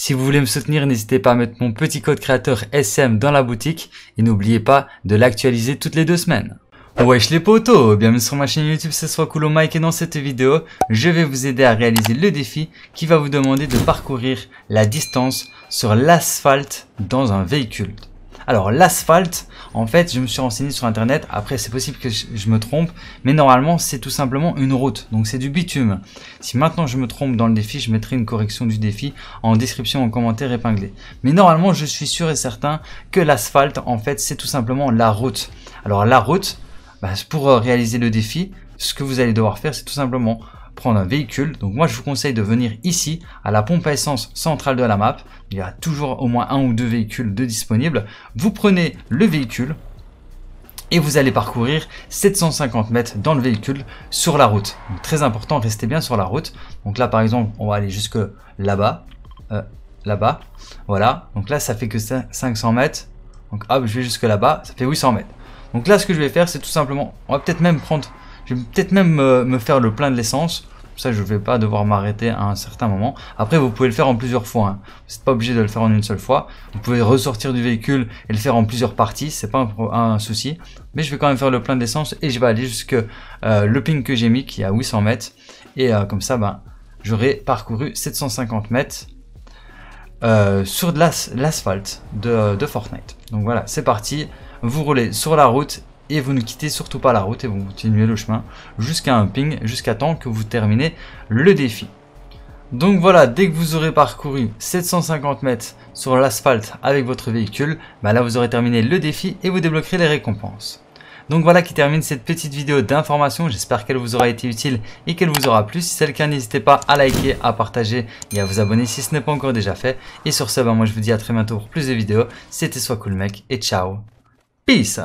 Si vous voulez me soutenir, n'hésitez pas à mettre mon petit code créateur SM dans la boutique et n'oubliez pas de l'actualiser toutes les deux semaines. Wesh les potos, bienvenue sur ma chaîne YouTube, c'est soit cool Mike et dans cette vidéo, je vais vous aider à réaliser le défi qui va vous demander de parcourir la distance sur l'asphalte dans un véhicule. Alors l'asphalte, en fait, je me suis renseigné sur internet. Après, c'est possible que je me trompe, mais normalement, c'est tout simplement une route. Donc c'est du bitume. Si maintenant je me trompe dans le défi, je mettrai une correction du défi en description, en commentaire épinglé. Mais normalement, je suis sûr et certain que l'asphalte, en fait, c'est tout simplement la route. Alors la route, bah, pour euh, réaliser le défi, ce que vous allez devoir faire, c'est tout simplement prendre un véhicule. Donc moi, je vous conseille de venir ici, à la pompe à essence centrale de la map. Il y a toujours au moins un ou deux véhicules de disponibles. Vous prenez le véhicule et vous allez parcourir 750 mètres dans le véhicule sur la route. Donc, très important, restez bien sur la route. Donc là, par exemple, on va aller jusque là-bas. Euh, là-bas. Voilà. Donc là, ça fait que 500 mètres. Donc hop, je vais jusque là-bas. Ça fait 800 mètres. Donc là, ce que je vais faire, c'est tout simplement... On va peut-être même prendre je vais peut-être même euh, me, faire le plein de l'essence. Ça, je ne vais pas devoir m'arrêter à un certain moment. Après, vous pouvez le faire en plusieurs fois. c'est hein. Vous n'êtes pas obligé de le faire en une seule fois. Vous pouvez ressortir du véhicule et le faire en plusieurs parties. C'est pas un, souci. Mais je vais quand même faire le plein d'essence et je vais aller jusque euh, le ping que j'ai mis qui est à 800 mètres. Et euh, comme ça, ben, j'aurai parcouru 750 mètres sur de l'asphalte de, de Fortnite. Donc voilà, c'est parti. Vous roulez sur la route et vous ne quittez surtout pas la route et vous continuez le chemin jusqu'à un ping, jusqu'à temps que vous terminez le défi. Donc voilà, dès que vous aurez parcouru 750 mètres sur l'asphalte avec votre véhicule, bah là vous aurez terminé le défi et vous débloquerez les récompenses. Donc voilà qui termine cette petite vidéo d'information, j'espère qu'elle vous aura été utile et qu'elle vous aura plu. Si c'est le cas, n'hésitez pas à liker, à partager et à vous abonner si ce n'est pas encore déjà fait. Et sur ce, bah moi je vous dis à très bientôt pour plus de vidéos, c'était Soit Cool Mec et ciao, peace